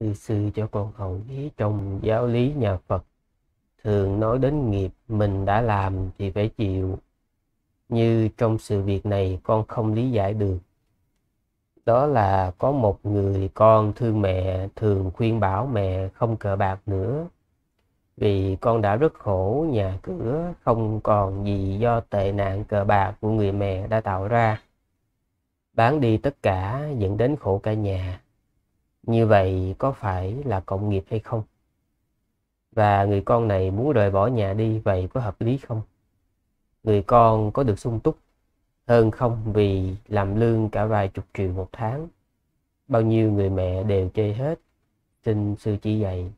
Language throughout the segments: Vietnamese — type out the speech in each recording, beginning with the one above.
Sư sư cho con hỏi trong giáo lý nhà Phật thường nói đến nghiệp mình đã làm thì phải chịu. Như trong sự việc này con không lý giải được. Đó là có một người con thương mẹ thường khuyên bảo mẹ không cờ bạc nữa. Vì con đã rất khổ nhà cửa không còn gì do tệ nạn cờ bạc của người mẹ đã tạo ra. Bán đi tất cả dẫn đến khổ cả nhà như vậy có phải là cộng nghiệp hay không và người con này muốn rời bỏ nhà đi vậy có hợp lý không người con có được sung túc hơn không vì làm lương cả vài chục triệu một tháng bao nhiêu người mẹ đều chơi hết xin sư chỉ dạy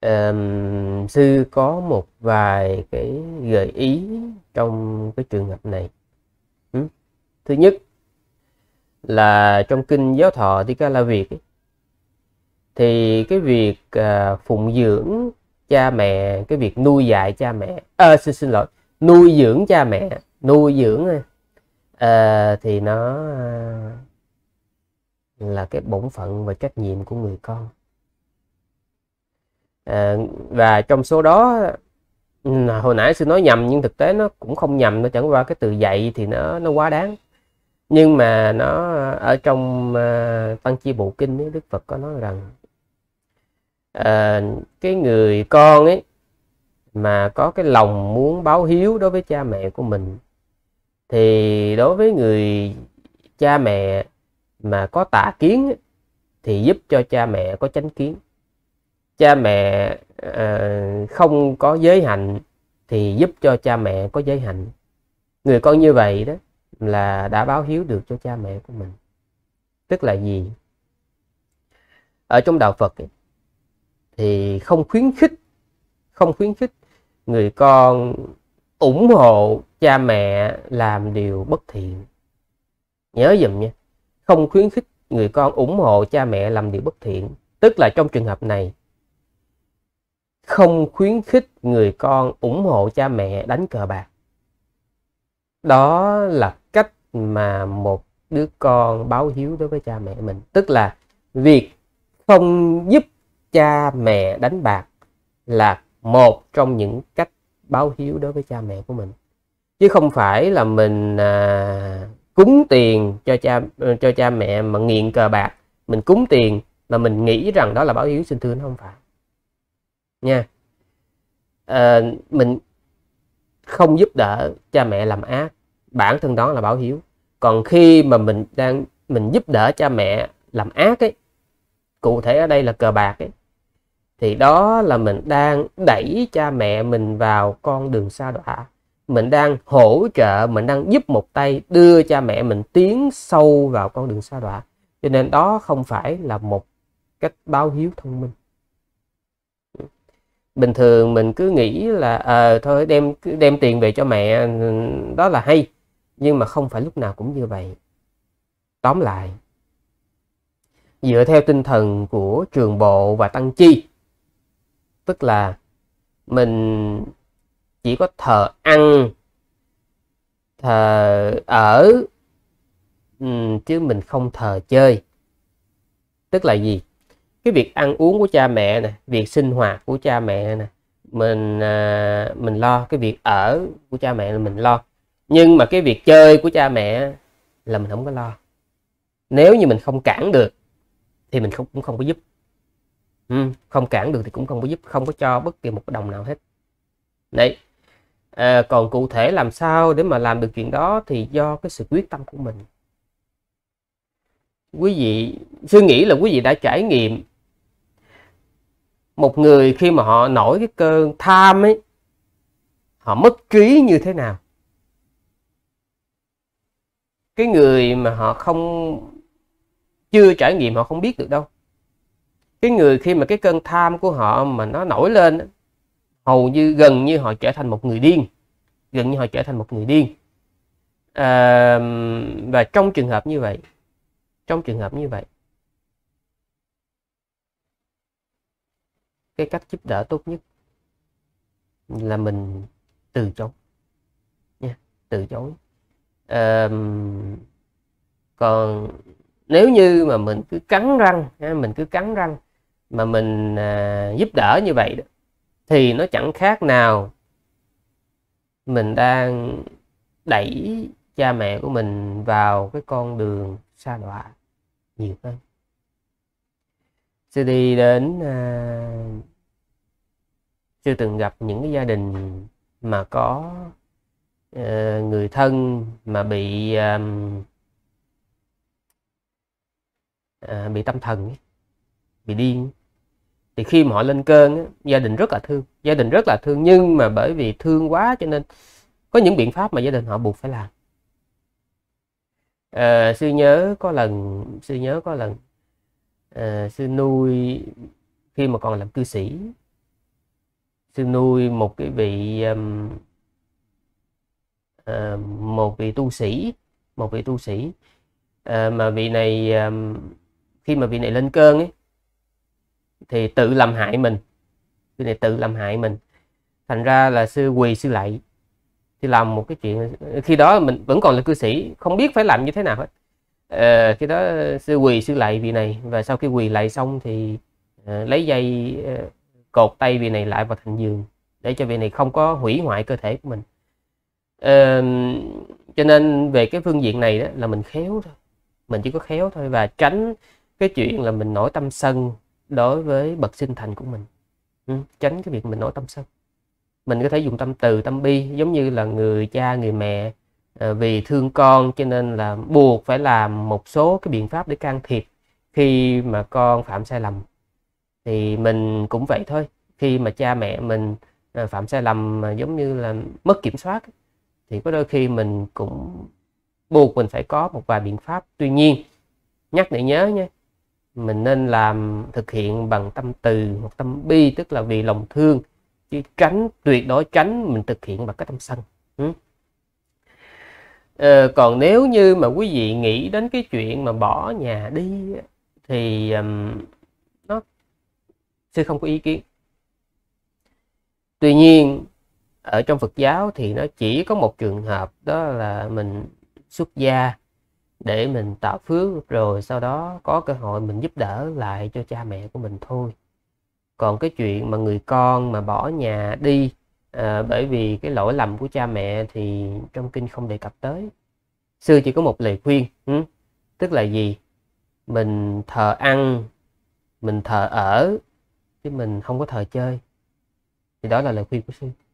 um, sư có một vài cái gợi ý trong cái trường hợp này ừ. thứ nhất là trong kinh giáo thọ thì ca la việt ấy, thì cái việc uh, phụng dưỡng cha mẹ cái việc nuôi dạy cha mẹ à, xin xin lỗi nuôi dưỡng cha mẹ nuôi dưỡng uh, thì nó uh, là cái bổn phận và trách nhiệm của người con Ờ, và trong số đó ừ, hồi nãy sư nói nhầm nhưng thực tế nó cũng không nhầm nó chẳng qua cái từ dạy thì nó nó quá đáng nhưng mà nó ở trong uh, tăng chi bộ kinh ấy, đức phật có nói rằng uh, cái người con ấy mà có cái lòng muốn báo hiếu đối với cha mẹ của mình thì đối với người cha mẹ mà có tà kiến ấy, thì giúp cho cha mẹ có chánh kiến cha mẹ uh, không có giới hạnh thì giúp cho cha mẹ có giới hạnh người con như vậy đó là đã báo hiếu được cho cha mẹ của mình tức là gì ở trong đạo phật ấy, thì không khuyến khích không khuyến khích người con ủng hộ cha mẹ làm điều bất thiện nhớ dùm nha không khuyến khích người con ủng hộ cha mẹ làm điều bất thiện tức là trong trường hợp này không khuyến khích người con ủng hộ cha mẹ đánh cờ bạc đó là cách mà một đứa con báo hiếu đối với cha mẹ mình tức là việc không giúp cha mẹ đánh bạc là một trong những cách báo hiếu đối với cha mẹ của mình chứ không phải là mình à, cúng tiền cho cha cho cha mẹ mà nghiện cờ bạc mình cúng tiền mà mình nghĩ rằng đó là báo hiếu sinh thưa không phải nha à, mình không giúp đỡ cha mẹ làm ác bản thân đó là báo hiếu còn khi mà mình đang mình giúp đỡ cha mẹ làm ác ấy cụ thể ở đây là cờ bạc ấy thì đó là mình đang đẩy cha mẹ mình vào con đường xa đọa mình đang hỗ trợ mình đang giúp một tay đưa cha mẹ mình tiến sâu vào con đường xa đọa cho nên đó không phải là một cách báo hiếu thông minh bình thường mình cứ nghĩ là à, thôi đem đem tiền về cho mẹ đó là hay nhưng mà không phải lúc nào cũng như vậy tóm lại dựa theo tinh thần của trường bộ và tăng chi tức là mình chỉ có thờ ăn thờ ở chứ mình không thờ chơi tức là gì cái việc ăn uống của cha mẹ nè việc sinh hoạt của cha mẹ nè mình à, mình lo cái việc ở của cha mẹ là mình lo nhưng mà cái việc chơi của cha mẹ là mình không có lo nếu như mình không cản được thì mình không cũng không có giúp ừ, không cản được thì cũng không có giúp không có cho bất kỳ một cái đồng nào hết đấy à, còn cụ thể làm sao để mà làm được chuyện đó thì do cái sự quyết tâm của mình quý vị suy nghĩ là quý vị đã trải nghiệm một người khi mà họ nổi cái cơn tham ấy họ mất trí như thế nào cái người mà họ không chưa trải nghiệm họ không biết được đâu cái người khi mà cái cơn tham của họ mà nó nổi lên hầu như gần như họ trở thành một người điên gần như họ trở thành một người điên à, và trong trường hợp như vậy trong trường hợp như vậy cái cách giúp đỡ tốt nhất là mình từ chối nha từ chối à, còn nếu như mà mình cứ cắn răng mình cứ cắn răng mà mình à, giúp đỡ như vậy đó, thì nó chẳng khác nào mình đang đẩy cha mẹ của mình vào cái con đường xa đọa nhiều hơn sư đi đến à, sư từng gặp những cái gia đình mà có à, người thân mà bị à, à, bị tâm thần bị điên thì khi mà họ lên cơn gia đình rất là thương gia đình rất là thương nhưng mà bởi vì thương quá cho nên có những biện pháp mà gia đình họ buộc phải làm à, sư nhớ có lần sư nhớ có lần Ờ, sư nuôi khi mà còn làm cư sĩ sư nuôi một cái vị um, uh, một vị tu sĩ một vị tu sĩ uh, mà vị này um, khi mà vị này lên cơn ấy thì tự làm hại mình vị này tự làm hại mình thành ra là sư quỳ sư lạy thì làm một cái chuyện khi đó mình vẫn còn là cư sĩ không biết phải làm như thế nào hết à, cái đó sư quỳ sư lạy vị này và sau khi quỳ lạy xong thì à, lấy dây à, cột tay vị này lại vào thành giường để cho vị này không có hủy hoại cơ thể của mình à, cho nên về cái phương diện này đó là mình khéo thôi mình chỉ có khéo thôi và tránh cái chuyện là mình nổi tâm sân đối với bậc sinh thành của mình ừ, tránh cái việc mình nổi tâm sân mình có thể dùng tâm từ tâm bi giống như là người cha người mẹ Ờ, vì thương con cho nên là buộc phải làm một số cái biện pháp để can thiệp khi mà con phạm sai lầm thì mình cũng vậy thôi khi mà cha mẹ mình ờ, phạm sai lầm mà giống như là mất kiểm soát thì có đôi khi mình cũng buộc mình phải có một vài biện pháp tuy nhiên nhắc để nhớ nha mình nên làm thực hiện bằng tâm từ một tâm bi tức là vì lòng thương chứ tránh tuyệt đối tránh mình thực hiện bằng cái tâm sân ừ? Ờ, còn nếu như mà quý vị nghĩ đến cái chuyện mà bỏ nhà đi thì um, nó sư không có ý kiến. Tuy nhiên ở trong Phật giáo thì nó chỉ có một trường hợp đó là mình xuất gia để mình tạo phước rồi sau đó có cơ hội mình giúp đỡ lại cho cha mẹ của mình thôi. Còn cái chuyện mà người con mà bỏ nhà đi à, bởi vì cái lỗi lầm của cha mẹ thì trong kinh không đề cập tới sư chỉ có một lời khuyên ừ? tức là gì mình thờ ăn mình thờ ở chứ mình không có thờ chơi thì đó là lời khuyên của sư